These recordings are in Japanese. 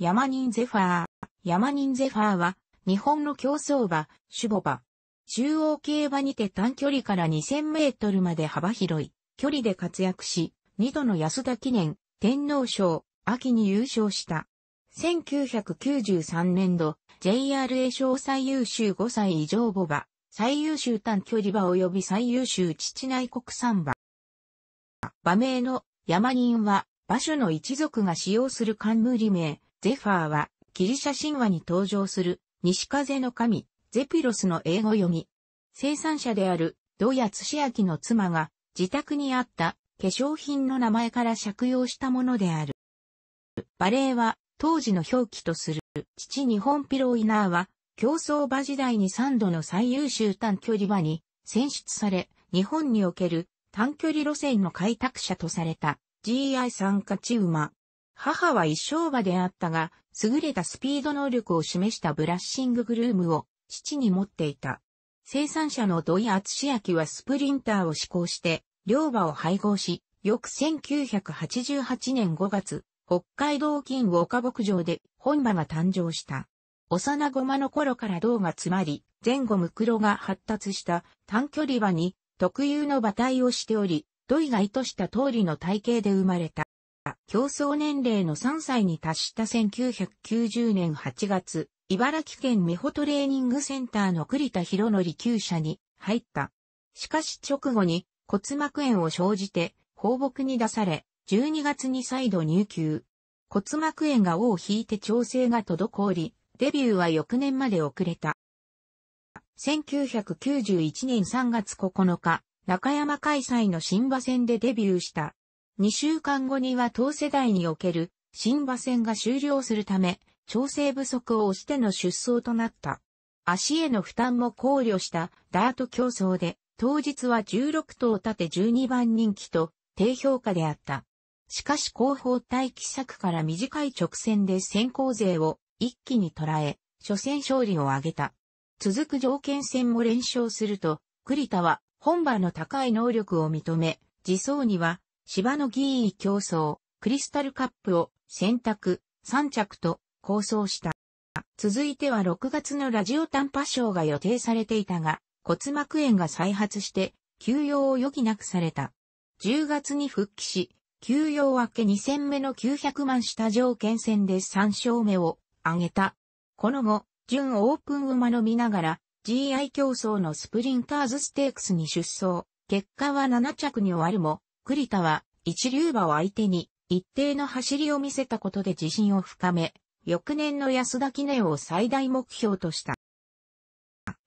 ヤマニンゼファー。ヤマニンゼファーは、日本の競争馬、シュボ馬。中央競馬にて短距離から2000メートルまで幅広い、距離で活躍し、2度の安田記念、天皇賞、秋に優勝した。1993年度、JRA 賞最優秀5歳以上母馬、最優秀短距離馬及び最優秀父内国産馬。馬名の山人は、馬種の一族が使用する冠無理名、ゼファーは、ギリシャ神話に登場する、西風の神、ゼピロスの英語読み。生産者である、土シア明の妻が、自宅にあった、化粧品の名前から借用したものである。バレーは、当時の表記とする、父日本ピロイナーは、競争馬時代に3度の最優秀短距離馬に選出され、日本における短距離路線の開拓者とされた GI 参加地馬。母は一生馬であったが、優れたスピード能力を示したブラッシンググルームを父に持っていた。生産者の土井厚明はスプリンターを施行して、両馬を配合し、翌1988年5月、北海道金岡牧場で本馬が誕生した。幼駒の頃から銅が詰まり、前後ムクロが発達した短距離馬に特有の馬体をしており、土井が意図した通りの体型で生まれた。競争年齢の3歳に達した1990年8月、茨城県美穂トレーニングセンターの栗田博則厩舎に入った。しかし直後に骨膜炎を生じて放牧に出され、12月に再度入球。骨膜炎が尾を引いて調整が滞り、デビューは翌年まで遅れた。1991年3月9日、中山開催の新馬戦でデビューした2週間後には当世代における新馬戦が終了するため、調整不足を押しての出走となった。足への負担も考慮したダート競争で、当日は16頭立て12番人気と低評価であった。しかし後方待機策から短い直線で先行勢を一気に捉え、初戦勝利を挙げた。続く条件戦も連勝すると、栗田は本場の高い能力を認め、自走には芝の議位競争、クリスタルカップを選択、3着と構想した。続いては6月のラジオ短波賞が予定されていたが、骨膜炎が再発して、休養を余儀なくされた。10月に復帰し、休養明け2戦目の900万下条件戦で3勝目を挙げた。この後、準オープン馬のみながら、GI 競争のスプリンターズステークスに出走。結果は7着に終わるも、栗田は一流馬を相手に一定の走りを見せたことで自信を深め、翌年の安田記念を最大目標とした。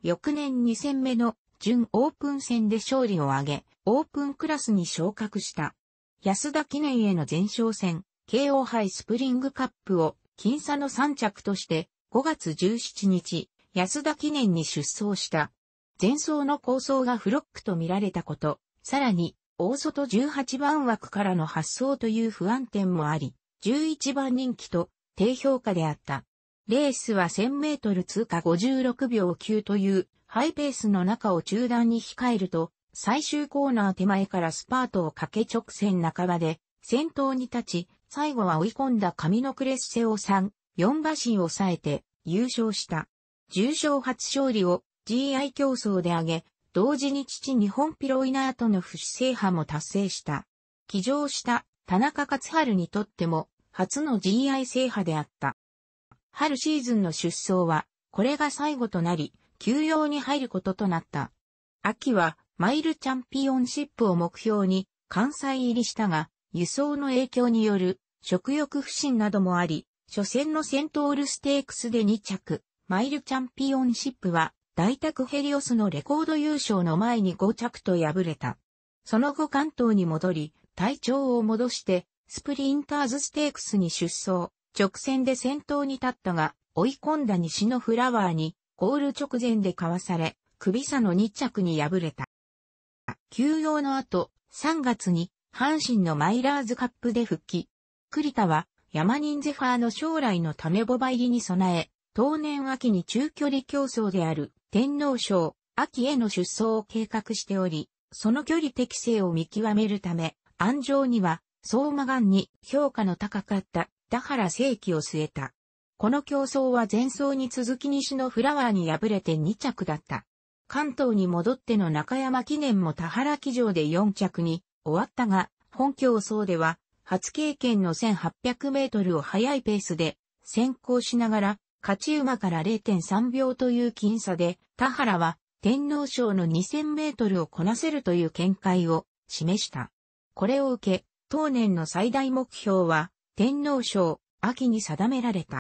翌年2戦目の準オープン戦で勝利を挙げ、オープンクラスに昇格した。安田記念への前哨戦、KO 杯スプリングカップを、僅差の3着として、5月17日、安田記念に出走した。前走の構想がフロックと見られたこと、さらに、大外18番枠からの発想という不安点もあり、11番人気と低評価であった。レースは1000メートル通過56秒9というハイペースの中を中段に控えると、最終コーナー手前からスパートをかけ直線半ばで先頭に立ち、最後は追い込んだ上のクレッセを3、4馬身を抑えて優勝した。重賞初勝利を GI 競争で挙げ、同時に父日本ピロイナーとの不死制覇も達成した。騎乗した田中勝春にとっても初の GI 制覇であった。春シーズンの出走はこれが最後となり、休養に入ることとなった。秋はマイルチャンピオンシップを目標に関西入りしたが、輸送の影響による食欲不振などもあり、初戦のセントールステークスで2着、マイルチャンピオンシップは大宅ヘリオスのレコード優勝の前に5着と敗れた。その後関東に戻り、体調を戻して、スプリンターズステークスに出走、直線で先頭に立ったが、追い込んだ西のフラワーに、ゴール直前でかわされ、首差の2着に敗れた。休養の後、3月に、阪神のマイラーズカップで復帰。栗田は、山人ゼファーの将来のためボバ入りに備え、当年秋に中距離競争である天皇賞、秋への出走を計画しており、その距離適性を見極めるため、安城には、相馬岩に評価の高かった田原正規を据えた。この競争は前走に続き西のフラワーに敗れて2着だった。関東に戻っての中山記念も田原騎乗で4着に終わったが、本競争では初経験の1800メートルを速いペースで先行しながら勝ち馬から0.3秒という僅差で、田原は天皇賞の2000メートルをこなせるという見解を示した。これを受け、当年の最大目標は、天皇賞、秋に定められた。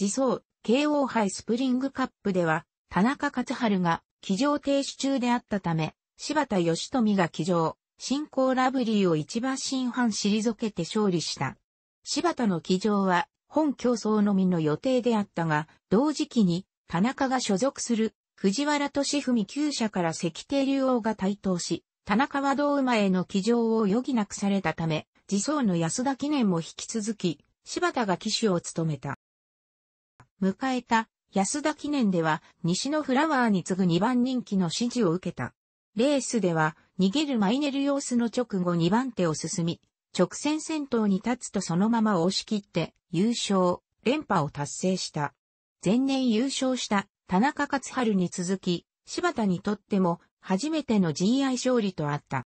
自走、慶応杯スプリングカップでは、田中勝春が騎乗停止中であったため、柴田義富が騎乗、新興ラブリーを一番新半退けて勝利した。柴田の騎乗は、本競争のみの予定であったが、同時期に田中が所属する藤原敏文旧社から関帝竜王が台頭し、田中は同馬への騎乗を余儀なくされたため、自走の安田記念も引き続き、柴田が騎手を務めた。迎えた安田記念では西のフラワーに次ぐ2番人気の支持を受けた。レースでは逃げるマイネル様子の直後2番手を進み、直線戦闘に立つとそのまま押し切って優勝、連覇を達成した。前年優勝した田中勝春に続き、柴田にとっても初めての GI 勝利とあった。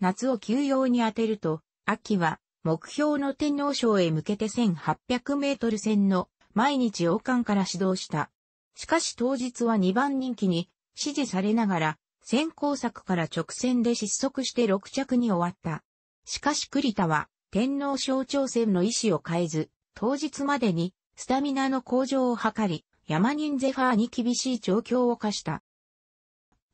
夏を休養に当てると、秋は目標の天皇賞へ向けて1800メートル戦の毎日王冠から始動した。しかし当日は2番人気に支持されながら、先行策から直線で失速して6着に終わった。しかし栗田は、天皇賞徴戦の意思を変えず、当日までに、スタミナの向上を図り、山人ゼファーに厳しい状況を課した。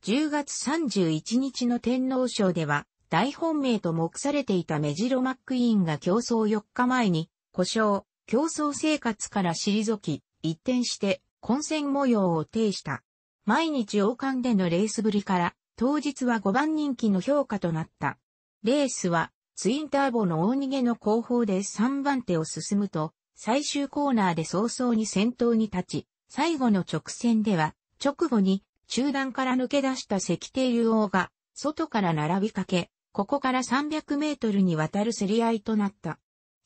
10月31日の天皇賞では、大本命と目されていたメジロマックイーンが競争4日前に、故障、競争生活から退き、一転して混戦模様を呈した。毎日王冠でのレースぶりから、当日は5番人気の評価となった。レースはツインターボの大逃げの後方で3番手を進むと、最終コーナーで早々に先頭に立ち、最後の直線では、直後に中段から抜け出した石庭竜王が、外から並びかけ、ここから300メートルにわたる競り合いとなった。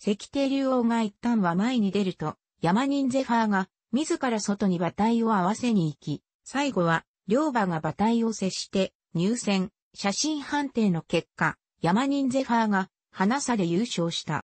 石庭竜王が一旦は前に出ると、山人ゼファーが、自ら外に馬体を合わせに行き、最後は、両馬が馬体を接して、入選、写真判定の結果、ヤマニンゼファーが、花差で優勝した。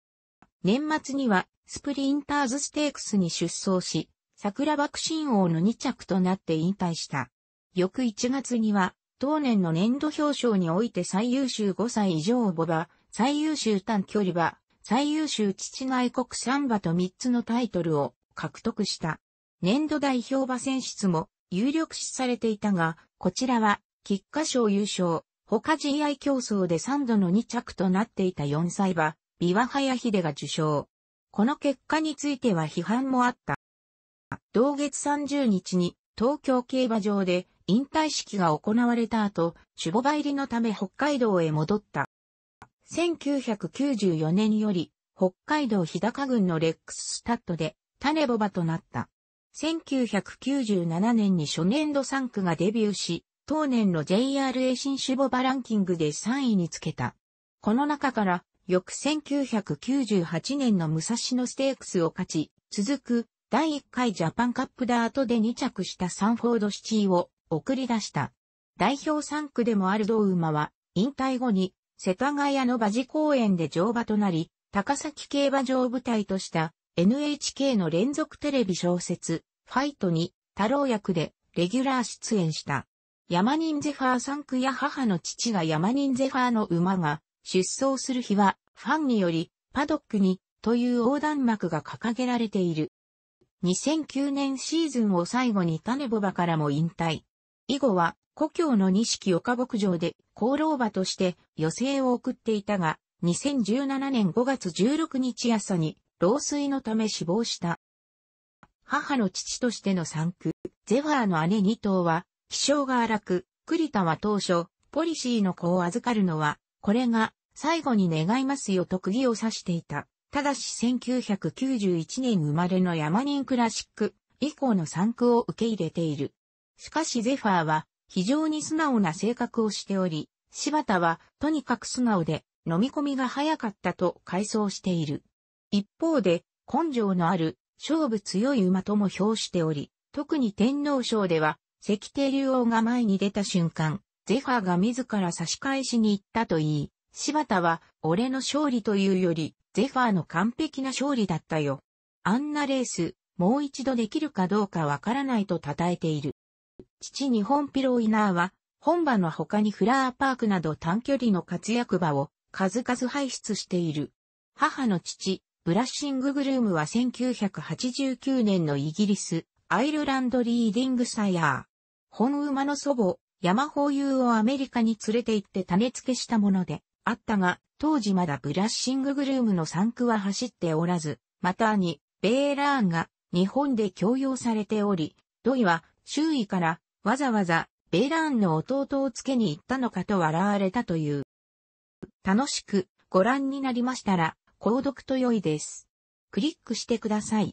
年末には、スプリンターズステークスに出走し、桜爆心王の2着となって引退した。翌1月には、当年の年度表彰において最優秀5歳以上母馬、最優秀短距離馬、最優秀父内国三馬と3つのタイトルを獲得した。年度代表馬選出も有力視されていたが、こちらは、菊花賞優勝、他 GI 競争で3度の2着となっていた4歳馬、ビワハヤヒデが受賞。この結果については批判もあった。同月30日に東京競馬場で引退式が行われた後、守護場入りのため北海道へ戻った。1994年より北海道日高郡のレックススタッドで種ボバとなった。1997年に初年度3区がデビューし、当年の JRA 新種護バランキングで3位につけた。この中から、翌1998年の武蔵野ステークスを勝ち、続く第1回ジャパンカップダートで2着したサンフォードシティを送り出した。代表3区でもある同馬は、引退後に世田谷の馬事公園で乗馬となり、高崎競馬場を舞台とした NHK の連続テレビ小説、ファイトに、太郎役でレギュラー出演した。ヤマニンゼファー産区や母の父がヤマニンゼファーの馬が出走する日はファンによりパドックにという横断幕が掲げられている。2009年シーズンを最後に種ボバからも引退。以後は故郷の錦岡牧場で功労馬として余生を送っていたが、2017年5月16日朝に老衰のため死亡した。母の父としての産区、ゼファーの姉2頭は気性が荒く、栗田は当初、ポリシーの子を預かるのは、これが最後に願いますよと釘を刺していた。ただし1991年生まれの山人クラシック以降の産区を受け入れている。しかしゼファーは非常に素直な性格をしており、柴田はとにかく素直で飲み込みが早かったと回想している。一方で根性のある勝負強い馬とも評しており、特に天皇賞では石帝竜王が前に出た瞬間、ゼファーが自ら差し返しに行ったと言い、柴田は、俺の勝利というより、ゼファーの完璧な勝利だったよ。あんなレース、もう一度できるかどうかわからないと称えている。父日本ピローイナーは、本場の他にフラーパークなど短距離の活躍場を数々輩出している。母の父、ブラッシンググルームは1989年のイギリス、アイルランドリーディングサイヤ本馬の祖母、山保友をアメリカに連れて行って種付けしたものであったが、当時まだブラッシンググルームの産区は走っておらず、またに、ベーラーンが日本で強要されており、土井は周囲からわざわざベーラーンの弟をつけに行ったのかと笑われたという。楽しくご覧になりましたら、購読と良いです。クリックしてください。